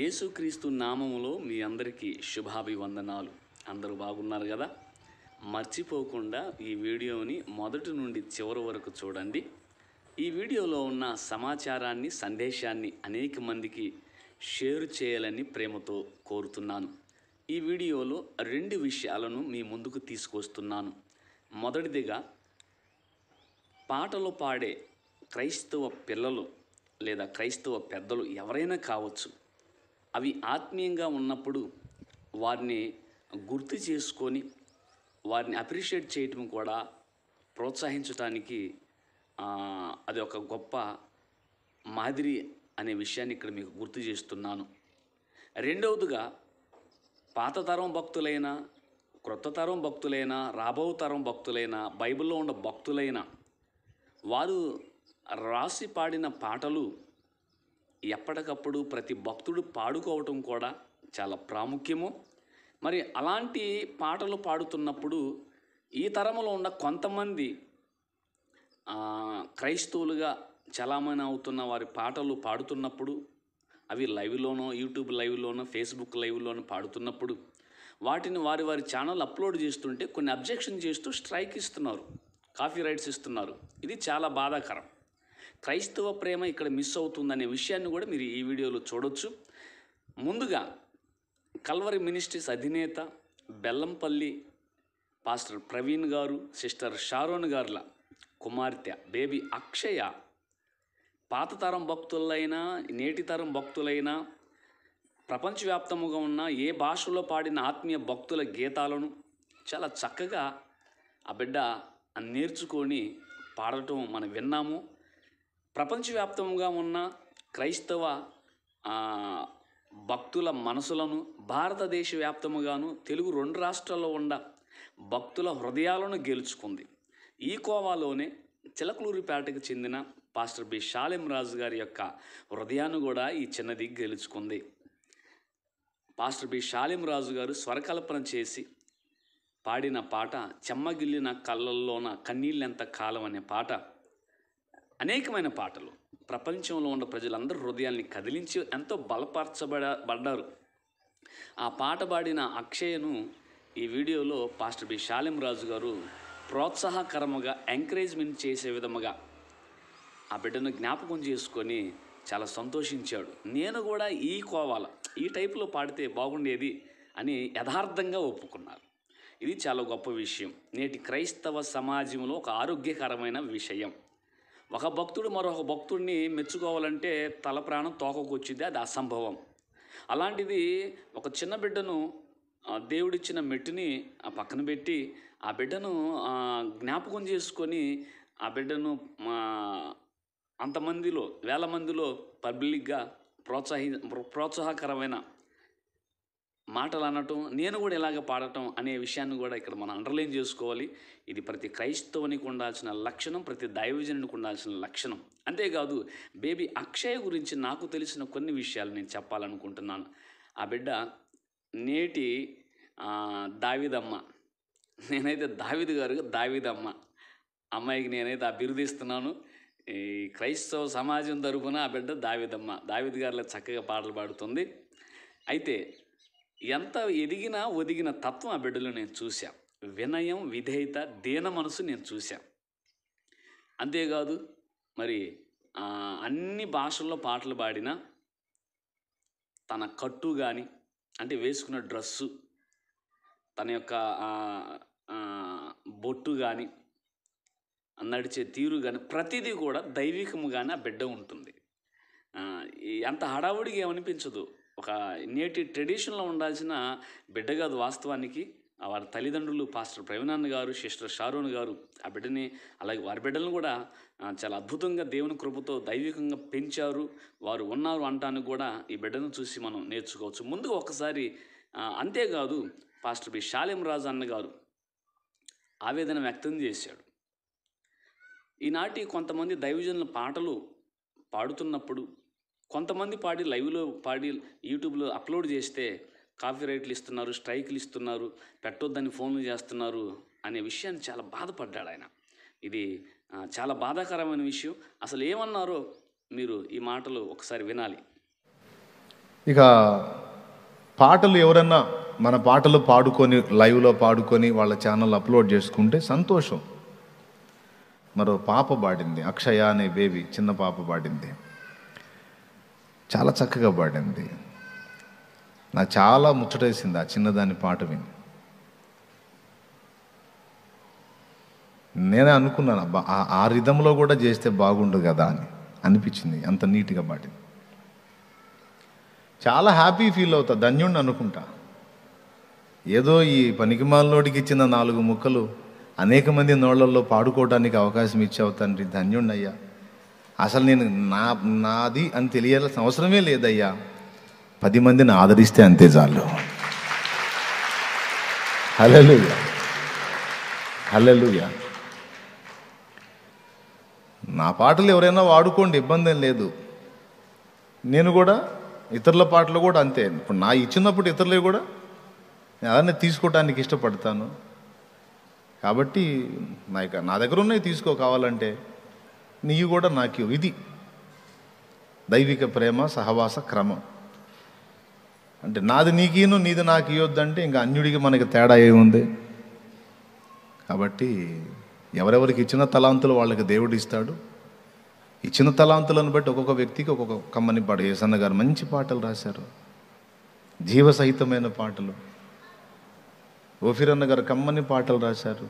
యేసుక్రీస్తు నామములో మీ అందరికీ శుభాభివందనాలు అందరూ బాగున్నారు కదా మర్చిపోకుండా ఈ వీడియోని మొదటి నుండి చివరి వరకు చూడండి ఈ వీడియోలో ఉన్న సమాచారాన్ని సందేశాన్ని అనేక మందికి షేర్ చేయాలని ప్రేమతో కోరుతున్నాను ఈ వీడియోలో రెండు విషయాలను మీ ముందుకు తీసుకొస్తున్నాను మొదటిదిగా పాటలు పాడే క్రైస్తవ పిల్లలు లేదా క్రైస్తవ పెద్దలు ఎవరైనా కావచ్చు అవి ఆత్మీయంగా ఉన్నప్పుడు వారిని గుర్తు చేసుకొని వారిని అప్రిషియేట్ చేయటం కూడా ప్రోత్సహించటానికి అది ఒక గొప్ప మాదిరి అనే విషయాన్ని ఇక్కడ మీకు గుర్తు చేస్తున్నాను రెండవదిగా పాత తరం భక్తులైనా క్రొత్త తరం భక్తులైనా రాబో తరం భక్తులైనా బైబిల్లో ఉన్న భక్తులైనా వారు రాసి పాడిన పాటలు ఎప్పటికప్పుడు ప్రతి భక్తుడు పాడుకోవటం కూడా చాలా ప్రాముఖ్యము మరి అలాంటి పాటలు పాడుతున్నప్పుడు ఈ తరంలో ఉన్న కొంతమంది క్రైస్తవులుగా చలామణి అవుతున్న వారి పాటలు పాడుతున్నప్పుడు అవి లైవ్లోనో యూట్యూబ్ లైవ్లోనో ఫేస్బుక్ లైవ్లోనో పాడుతున్నప్పుడు వాటిని వారి వారి ఛానల్ అప్లోడ్ చేస్తుంటే కొన్ని అబ్జెక్షన్ చేస్తూ స్ట్రైక్ ఇస్తున్నారు కాపీ రైట్స్ ఇస్తున్నారు ఇది చాలా బాధాకరం క్రైస్తవ ప్రేమ ఇక్కడ మిస్ అవుతుందనే విషయాన్ని కూడా మీరు ఈ వీడియోలో చూడొచ్చు ముందుగా కల్వరి మినిస్ట్రీస్ అధినేత బెల్లంపల్లి పాస్టర్ ప్రవీణ్ గారు సిస్టర్ షారోన్ గారుల కుమార్తె బేబీ అక్షయ పాత తరం భక్తులైనా నేటి తరం భక్తులైనా ప్రపంచవ్యాప్తముగా ఉన్న ఏ భాషలో పాడిన ఆత్మీయ భక్తుల గీతాలను చాలా చక్కగా ఆ బిడ్డ నేర్చుకొని పాడటం మనం విన్నాము ప్రపంచవ్యాప్తంగా ఉన్న క్రైస్తవ భక్తుల మనసులను భారతదేశ వ్యాప్తముగాను తెలుగు రెండు రాష్ట్రాల్లో ఉన్న భక్తుల హృదయాలను గెలుచుకుంది ఈ కోవాలోనే చిలకలూరిపేటకు చెందిన పాస్టర్ బి షాలిం రాజు గారి యొక్క హృదయాన్ని కూడా ఈ చిన్నది గెలుచుకుంది పాస్టర్ బి షాలిం రాజు గారు స్వరకల్పన చేసి పాడిన పాట చెమ్మగిల్లిన కళ్ళల్లోన కన్నీళ్ళెంత కాలం అనే పాట అనేకమైన పాటలు ప్రపంచంలో ఉన్న ప్రజలందరూ హృదయాల్ని కదిలించి ఎంతో బలపరచబడ పడ్డారు ఆ పాట పాడిన అక్షయను ఈ వీడియోలో పాస్టర్ బి షాలిం రాజు గారు ప్రోత్సాహకరముగా ఎంకరేజ్మెంట్ చేసే విధముగా ఆ బిడ్డను జ్ఞాపకం చేసుకొని చాలా సంతోషించాడు నేను కూడా ఈ కోవాల ఈ టైపులో పాడితే బాగుండేది అని యథార్థంగా ఒప్పుకున్నారు ఇది చాలా గొప్ప విషయం నేటి క్రైస్తవ సమాజంలో ఒక ఆరోగ్యకరమైన విషయం ఒక భక్తుడు మరొక భక్తుడిని మెచ్చుకోవాలంటే తల ప్రాణం తోకకొచ్చింది అది అసంభవం అలాంటిది ఒక చిన్న బిడ్డను దేవుడిచ్చిన మెట్టుని ఆ పక్కన పెట్టి ఆ బిడ్డను జ్ఞాపకం చేసుకొని ఆ బిడ్డను అంతమందిలో వేల మందిలో పబ్లిక్గా ప్రోత్సాహి ప్రోత్సాహకరమైన మాటలు అనటం నేను కూడా ఇలాగ పాడటం అనే విషయాన్ని కూడా ఇక్కడ మనం అండర్లైన్ చేసుకోవాలి ఇది ప్రతి క్రైస్తవునికి ఉండాల్సిన లక్షణం ప్రతి దైవజనునికి ఉండాల్సిన లక్షణం అంతేకాదు బేబీ అక్షయ్ గురించి నాకు తెలిసిన కొన్ని విషయాలు నేను చెప్పాలనుకుంటున్నాను ఆ బిడ్డ నేటి దావిదమ్మ నేనైతే దావిదు గారు దావిదమ్మ అమ్మాయికి నేనైతే అభివృద్ధిస్తున్నాను ఈ క్రైస్తవ సమాజం తరపున ఆ బిడ్డ దావిదమ్మ దావిద్ గారిలో చక్కగా పాటలు పాడుతుంది అయితే ఎంత ఎదిగినా ఒదిగిన తత్వం ఆ బిడ్డలో నేను చూశాను వినయం విధేయత దీన మనసు నేను చూశాను అంతేకాదు మరి అన్ని భాషల్లో పాటలు పాడిన తన కట్టు కానీ అంటే వేసుకున్న డ్రస్సు తన యొక్క బొట్టు కానీ నడిచే తీరు కానీ ప్రతిదీ కూడా కానీ ఆ బిడ్డ ఉంటుంది ఎంత హడావుడిగా ఏమనిపించదు ఒక నేటి ట్రెడిషన్లో ఉండాల్సిన బిడ్డ కాదు వాస్తవానికి వారి తల్లిదండ్రులు పాస్టర్ ప్రవీణాన్న గారు సిస్టర్ షారోన్ గారు ఆ బిడ్డని అలాగే వారి బిడ్డలను కూడా చాలా అద్భుతంగా దేవుని కృపతో దైవికంగా పెంచారు వారు ఉన్నారు అంటానికి కూడా ఈ బిడ్డను చూసి మనం నేర్చుకోవచ్చు ముందు ఒకసారి అంతేకాదు పాస్టర్ బి షాలిం రాజు అన్నగారు ఆవేదన వ్యక్తం చేశాడు ఈనాటి కొంతమంది దైవజనుల పాటలు పాడుతున్నప్పుడు కొంతమంది పాడి లైవ్లో పాడి యూట్యూబ్లో అప్లోడ్ చేస్తే రైట్లు ఇస్తున్నారు స్ట్రైక్లు ఇస్తున్నారు పెట్టొద్దని ఫోన్లు చేస్తున్నారు అనే విషయాన్ని చాలా బాధపడ్డాడు ఆయన ఇది చాలా బాధాకరమైన విషయం అసలు ఏమన్నారో మీరు ఈ మాటలు ఒకసారి వినాలి ఇక పాటలు ఎవరన్నా మన పాటలు పాడుకొని లైవ్లో పాడుకొని వాళ్ళ ఛానల్ అప్లోడ్ చేసుకుంటే సంతోషం మరో పాప పాడింది అక్షయ అనే బేబీ చిన్న పాప పాడింది చాలా చక్కగా పాడింది నా చాలా ముచ్చటేసింది ఆ చిన్నదాని పాట విని నేనే అనుకున్నాను అబ్బా ఆ రిధంలో కూడా చేస్తే బాగుండు కదా అని అనిపించింది అంత నీట్గా పాడింది చాలా హ్యాపీ ఫీల్ అవుతా ధన్యుణ్ణి అనుకుంటా ఏదో ఈ పనికిమాలలోడికి ఇచ్చిన నాలుగు ముక్కలు అనేక మంది నోళ్లలో పాడుకోవడానికి అవకాశం ఇచ్చావు తండ్రి ధన్యుణ్ణయ్యా అసలు నేను నా నాది అని తెలియాల్సిన అవసరమే లేదయ్యా పది మందిని ఆదరిస్తే అంతే చాలు హలలుయ హలలుయ నా పాటలు ఎవరైనా వాడుకోండి ఇబ్బంది లేదు నేను కూడా ఇతరుల పాటలు కూడా అంతే ఇప్పుడు నా ఇచ్చినప్పుడు ఇతరులు కూడా నేను అలానే తీసుకోవడానికి ఇష్టపడతాను కాబట్టి నా నా దగ్గర ఉన్నాయి తీసుకో కావాలంటే నీవు కూడా నాకు ఇది దైవిక ప్రేమ సహవాస క్రమం అంటే నాది నీకిను నీది నాకు ఇవ్వద్దంటే ఇంకా అన్యుడికి మనకి తేడా ఏముంది కాబట్టి ఎవరెవరికి ఇచ్చిన తలాంతులు వాళ్ళకి దేవుడు ఇస్తాడు ఇచ్చిన తలాంతులను బట్టి ఒక్కొక్క వ్యక్తికి ఒక్కొక్క కమ్మని పాట ఏసన్న గారు మంచి పాటలు రాశారు జీవసహితమైన పాటలు ఓఫిరన్న గారు కమ్మని పాటలు రాశారు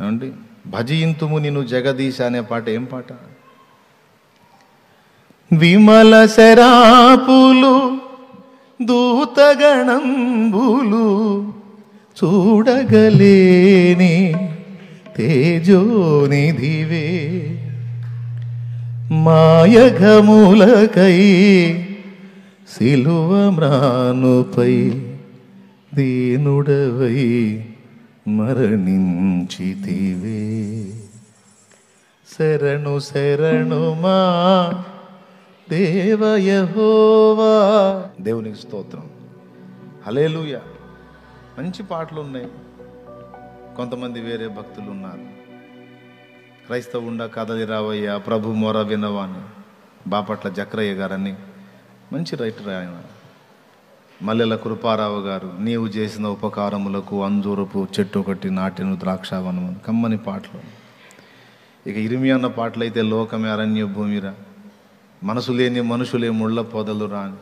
ఏమండి భజయింతుము నిన్ను జగదీశ అనే పాట ఏం పాట విమల శరాపులు దూతగణంబులు చూడగలేని తేజోనిధివే మాయఘములకై శిలువ మ్రానుపై దీనుడవై మరణించితివే శరణు శరణు మా దేవయహోవా దేవునికి స్తోత్రం హలేలుయ మంచి పాటలు ఉన్నాయి కొంతమంది వేరే భక్తులు ఉన్నారు ఉండా కదలి రావయ్య ప్రభు మొర వినవాని బాపట్ల జక్రయ్య గారని మంచి రైటర్ ఆయన మల్లెల కృపారావు గారు నీవు చేసిన ఉపకారములకు అంజూరపు చెట్టు ఒకటి నాటిను ద్రాక్షావనము కమ్మని పాటలు ఇక ఇరిమి అన్న పాటలు అయితే లోకమే అరణ్య భూమిరా మనసు లేని మనుషులే ముళ్ళ పొదలు రాని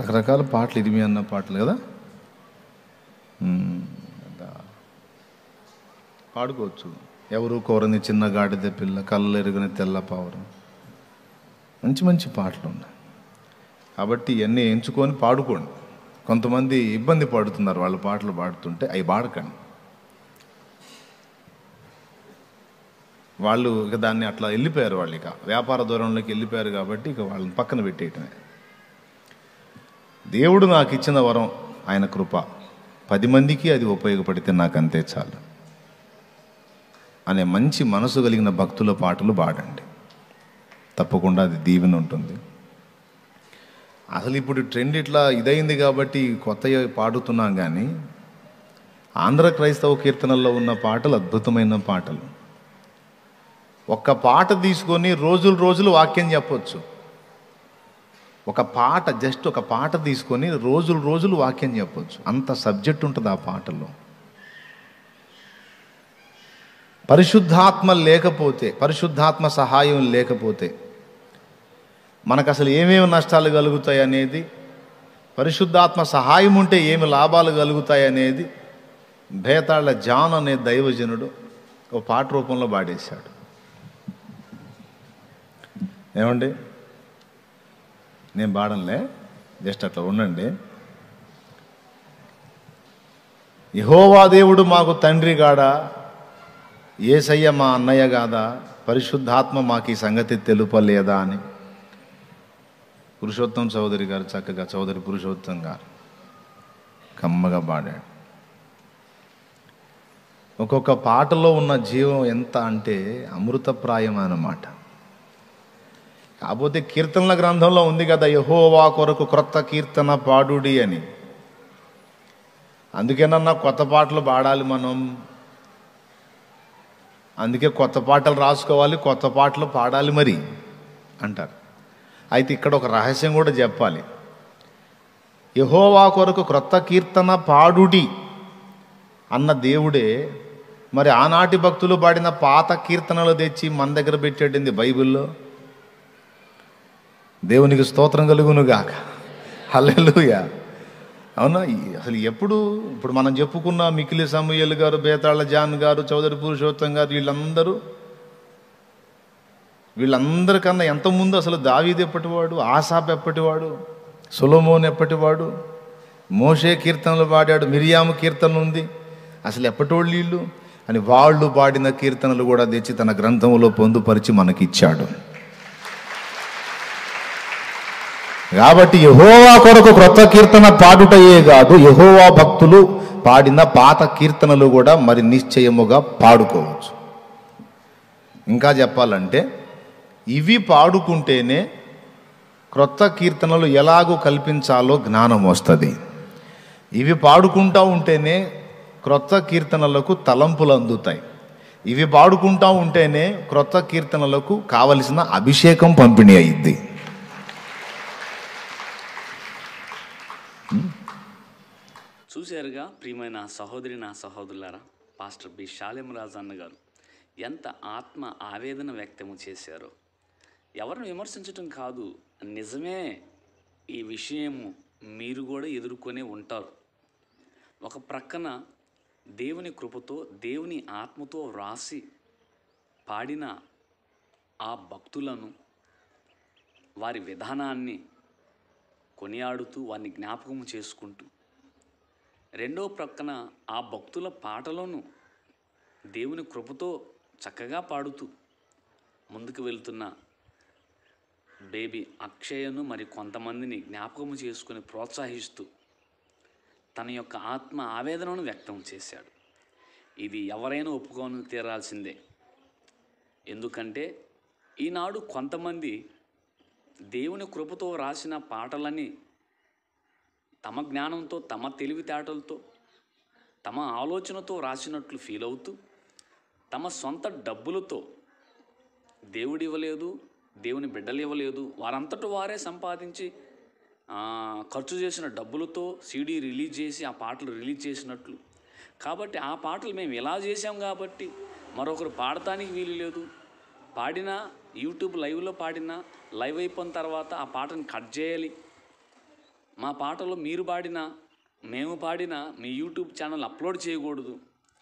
రకరకాల పాటలు ఇరిమి అన్న పాటలు కదా పాడుకోవచ్చు ఎవరు కోరని చిన్న గాడిద పిల్ల కళ్ళు ఎరుగని తెల్ల పావురం మంచి మంచి పాటలు ఉన్నాయి కాబట్టి ఇవన్నీ ఎంచుకొని పాడుకోండి కొంతమంది ఇబ్బంది పడుతున్నారు వాళ్ళ పాటలు పాడుతుంటే అవి పాడకండి వాళ్ళు ఇక దాన్ని అట్లా వెళ్ళిపోయారు వాళ్ళు ఇక వ్యాపార దూరంలోకి వెళ్ళిపోయారు కాబట్టి ఇక వాళ్ళని పక్కన పెట్టేయటమే దేవుడు నాకు ఇచ్చిన వరం ఆయన కృప పది మందికి అది ఉపయోగపడితే నాకు అంతే చాలు అనే మంచి మనసు కలిగిన భక్తుల పాటలు పాడండి తప్పకుండా అది దీవెన ఉంటుంది అసలు ఇప్పుడు ట్రెండ్ ఇట్లా ఇదైంది కాబట్టి కొత్త పాడుతున్నాం కానీ ఆంధ్ర క్రైస్తవ కీర్తనల్లో ఉన్న పాటలు అద్భుతమైన పాటలు ఒక్క పాట తీసుకొని రోజులు రోజులు వాక్యం చెప్పొచ్చు ఒక పాట జస్ట్ ఒక పాట తీసుకొని రోజులు రోజులు వాక్యం చెప్పొచ్చు అంత సబ్జెక్ట్ ఉంటుంది ఆ పాటలో పరిశుద్ధాత్మ లేకపోతే పరిశుద్ధాత్మ సహాయం లేకపోతే మనకు అసలు ఏమేమి నష్టాలు కలుగుతాయి అనేది పరిశుద్ధాత్మ సహాయం ఉంటే ఏమి లాభాలు కలుగుతాయి అనేది భేతాళ్ల జాన్ అనే దైవజనుడు ఒక పాట రూపంలో పాడేశాడు ఏమండి నేను పాడంలే జస్ట్ అట్లా ఉండండి యహోవా దేవుడు మాకు తండ్రి గాడా ఏసయ్య మా అన్నయ్య కాదా పరిశుద్ధాత్మ మాకు ఈ సంగతి తెలుపలేదా అని పురుషోత్తం చౌదరి గారు చక్కగా చౌదరి పురుషోత్తం గారు కమ్మగా పాడాడు ఒక్కొక్క పాటలో ఉన్న జీవం ఎంత అంటే అమృతప్రాయం అన్నమాట కాకపోతే కీర్తనల గ్రంథంలో ఉంది కదా యహోవా కొరకు క్రొత్త కీర్తన పాడుడి అని అందుకేనన్నా కొత్త పాటలు పాడాలి మనం అందుకే కొత్త పాటలు రాసుకోవాలి కొత్త పాటలు పాడాలి మరి అంటారు అయితే ఇక్కడ ఒక రహస్యం కూడా చెప్పాలి యహోవా కొరకు క్రొత్త కీర్తన పాడుటి అన్న దేవుడే మరి ఆనాటి భక్తులు పాడిన పాత కీర్తనలు తెచ్చి మన దగ్గర పెట్టేటింది బైబిల్లో దేవునికి స్తోత్రం కలుగునుగాక హల్లెలుయా అవునా అసలు ఎప్పుడు ఇప్పుడు మనం చెప్పుకున్న మికిలి సమూయల్ గారు బేతాళ జాన్ గారు చౌదరి పురుషోత్తం గారు వీళ్ళందరూ వీళ్ళందరికన్నా ఎంత ముందు అసలు దావీద్ ఎప్పటివాడు ఆసాబ్ ఎప్పటివాడు సులోమోన్ ఎప్పటివాడు మోషే కీర్తనలు పాడాడు మిరియాము కీర్తన ఉంది అసలు ఎప్పటోళ్ళు వీళ్ళు అని వాళ్ళు పాడిన కీర్తనలు కూడా తెచ్చి తన గ్రంథంలో పొందుపరిచి మనకిచ్చాడు కాబట్టి యహోవా కొరకు క్రొత్త కీర్తన పాడుటయే కాదు యహోవా భక్తులు పాడిన పాత కీర్తనలు కూడా మరి నిశ్చయముగా పాడుకోవచ్చు ఇంకా చెప్పాలంటే ఇవి పాడుకుంటేనే క్రొత్త కీర్తనలు ఎలాగో కల్పించాలో జ్ఞానం వస్తుంది ఇవి పాడుకుంటూ ఉంటేనే క్రొత్త కీర్తనలకు తలంపులు అందుతాయి ఇవి పాడుకుంటూ ఉంటేనే క్రొత్త కీర్తనలకు కావలసిన అభిషేకం పంపిణీ అయింది చూశారుగా ప్రియమైన సహోదరి నా సహోదరులారా పాస్టర్ బి షాలిం రాజన్న గారు ఎంత ఆత్మ ఆవేదన వ్యక్తము చేశారో ఎవరిని విమర్శించటం కాదు నిజమే ఈ విషయము మీరు కూడా ఎదుర్కొనే ఉంటారు ఒక ప్రక్కన దేవుని కృపతో దేవుని ఆత్మతో వ్రాసి పాడిన ఆ భక్తులను వారి విధానాన్ని కొనియాడుతూ వారిని జ్ఞాపకం చేసుకుంటూ రెండో ప్రక్కన ఆ భక్తుల పాటలను దేవుని కృపతో చక్కగా పాడుతూ ముందుకు వెళ్తున్న బేబీ అక్షయను మరి కొంతమందిని జ్ఞాపకం చేసుకుని ప్రోత్సహిస్తూ తన యొక్క ఆత్మ ఆవేదనను వ్యక్తం చేశాడు ఇది ఎవరైనా ఒప్పుకొని తీరాల్సిందే ఎందుకంటే ఈనాడు కొంతమంది దేవుని కృపతో రాసిన పాటలని తమ జ్ఞానంతో తమ తెలివితేటలతో తమ ఆలోచనతో రాసినట్లు ఫీల్ అవుతూ తమ సొంత డబ్బులతో దేవుడివ్వలేదు దేవుని బిడ్డలు ఇవ్వలేదు వారంతట వారే సంపాదించి ఖర్చు చేసిన డబ్బులతో సీడీ రిలీజ్ చేసి ఆ పాటలు రిలీజ్ చేసినట్లు కాబట్టి ఆ పాటలు మేము ఇలా చేసాం కాబట్టి మరొకరు పాడటానికి వీలు లేదు పాడినా యూట్యూబ్ లైవ్లో పాడినా లైవ్ అయిపోయిన తర్వాత ఆ పాటను కట్ చేయాలి మా పాటలో మీరు పాడినా మేము పాడినా మీ యూట్యూబ్ ఛానల్ అప్లోడ్ చేయకూడదు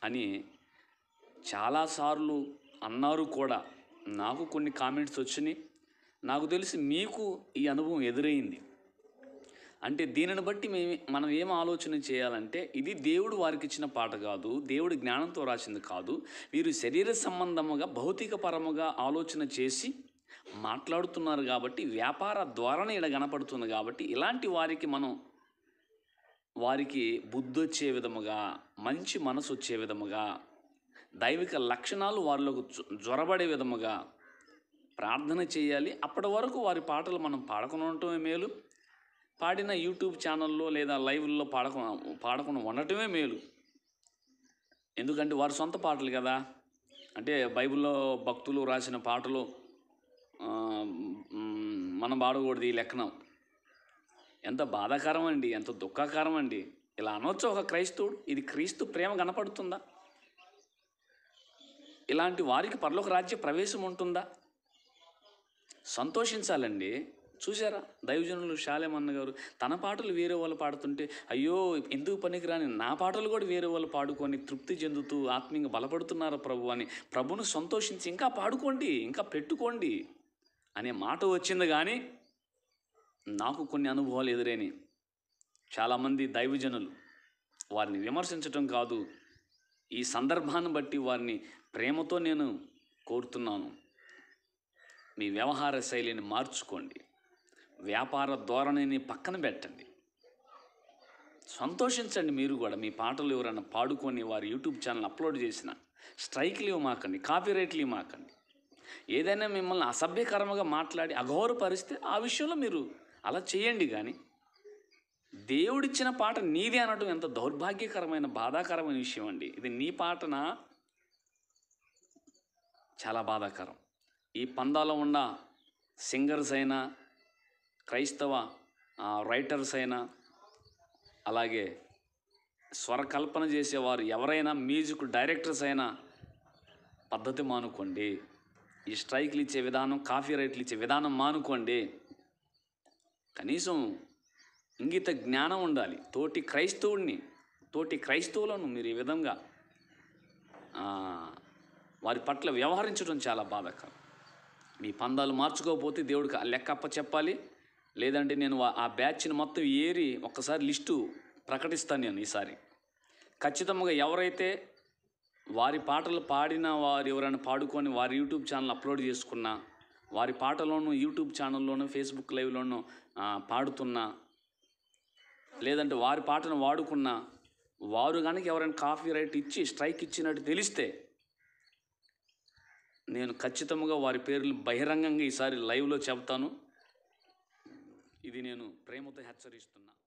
అని చాలాసార్లు అన్నారు కూడా నాకు కొన్ని కామెంట్స్ వచ్చినాయి నాకు తెలిసి మీకు ఈ అనుభవం ఎదురైంది అంటే దీనిని బట్టి మేము మనం ఏం ఆలోచన చేయాలంటే ఇది దేవుడు వారికి ఇచ్చిన పాట కాదు దేవుడి జ్ఞానంతో రాసింది కాదు వీరు శరీర సంబంధముగా భౌతిక పరముగా ఆలోచన చేసి మాట్లాడుతున్నారు కాబట్టి వ్యాపార ద్వారానే ఇక్కడ కనపడుతుంది కాబట్టి ఇలాంటి వారికి మనం వారికి బుద్ధి వచ్చే విధముగా మంచి మనసు వచ్చే విధముగా దైవిక లక్షణాలు వారిలోకి జ్వరబడే విధముగా ప్రార్థన చేయాలి అప్పటి వరకు వారి పాటలు మనం పాడకుండా ఉండటమే మేలు పాడిన యూట్యూబ్ ఛానల్లో లేదా లైవ్లో పాడకుండా పాడకుండా ఉండటమే మేలు ఎందుకంటే వారి సొంత పాటలు కదా అంటే బైబిల్లో భక్తులు రాసిన పాటలు మనం పాడకూడదు ఈ లెక్కనం ఎంత బాధాకరం అండి ఎంత దుఃఖకరం అండి ఇలా అనొచ్చు ఒక క్రైస్తవుడు ఇది క్రీస్తు ప్రేమ కనపడుతుందా ఇలాంటి వారికి పరలోక రాజ్య ప్రవేశం ఉంటుందా సంతోషించాలండి చూసారా దైవజనులు శాలేమన్న గారు తన పాటలు వేరే వాళ్ళు పాడుతుంటే అయ్యో ఎందుకు పనికిరాని నా పాటలు కూడా వేరే వాళ్ళు పాడుకొని తృప్తి చెందుతూ ఆత్మీయంగా బలపడుతున్నారు ప్రభు అని ప్రభును సంతోషించి ఇంకా పాడుకోండి ఇంకా పెట్టుకోండి అనే మాట వచ్చింది కానీ నాకు కొన్ని అనుభవాలు ఎదురైనవి చాలామంది దైవజనులు వారిని విమర్శించటం కాదు ఈ సందర్భాన్ని బట్టి వారిని ప్రేమతో నేను కోరుతున్నాను మీ వ్యవహార శైలిని మార్చుకోండి వ్యాపార ధోరణిని పక్కన పెట్టండి సంతోషించండి మీరు కూడా మీ పాటలు ఎవరైనా పాడుకొని వారి యూట్యూబ్ ఛానల్ అప్లోడ్ చేసిన స్ట్రైక్లు ఇవ్వమాకండి కాపీరైట్లు ఇవ్వమాకండి ఏదైనా మిమ్మల్ని అసభ్యకరంగా మాట్లాడి అఘోరపరిస్తే ఆ విషయంలో మీరు అలా చేయండి కానీ దేవుడిచ్చిన పాట నీదే అనడం ఎంత దౌర్భాగ్యకరమైన బాధాకరమైన విషయం అండి ఇది నీ పాటనా చాలా బాధాకరం ఈ పందాలో ఉన్న సింగర్స్ అయినా క్రైస్తవ రైటర్స్ అయినా అలాగే స్వరకల్పన చేసేవారు ఎవరైనా మ్యూజిక్ డైరెక్టర్స్ అయినా పద్ధతి మానుకోండి ఈ స్ట్రైక్లు ఇచ్చే విధానం కాఫీ రైట్లు ఇచ్చే విధానం మానుకోండి కనీసం ఇంగిత జ్ఞానం ఉండాలి తోటి క్రైస్తవుడిని తోటి క్రైస్తవులను మీరు ఈ విధంగా వారి పట్ల వ్యవహరించడం చాలా బాధాకరం మీ పందాలు మార్చుకోకపోతే దేవుడికి ఆ లెక్కప్ప చెప్పాలి లేదంటే నేను ఆ బ్యాచ్ని మొత్తం ఏరి ఒక్కసారి లిస్టు ప్రకటిస్తాను నేను ఈసారి ఖచ్చితంగా ఎవరైతే వారి పాటలు పాడిన వారు ఎవరైనా పాడుకొని వారి యూట్యూబ్ ఛానల్ అప్లోడ్ చేసుకున్నా వారి పాటలోనూ యూట్యూబ్ ఛానల్లోనూ ఫేస్బుక్ లైవ్లోనూ పాడుతున్నా లేదంటే వారి పాటను వాడుకున్నా వారు కనుక ఎవరైనా కాఫీ రైట్ ఇచ్చి స్ట్రైక్ ఇచ్చినట్టు తెలిస్తే నేను ఖచ్చితంగా వారి పేర్లు బహిరంగంగా ఈసారి లైవ్లో చెబుతాను ఇది నేను ప్రేమతో హెచ్చరిస్తున్నా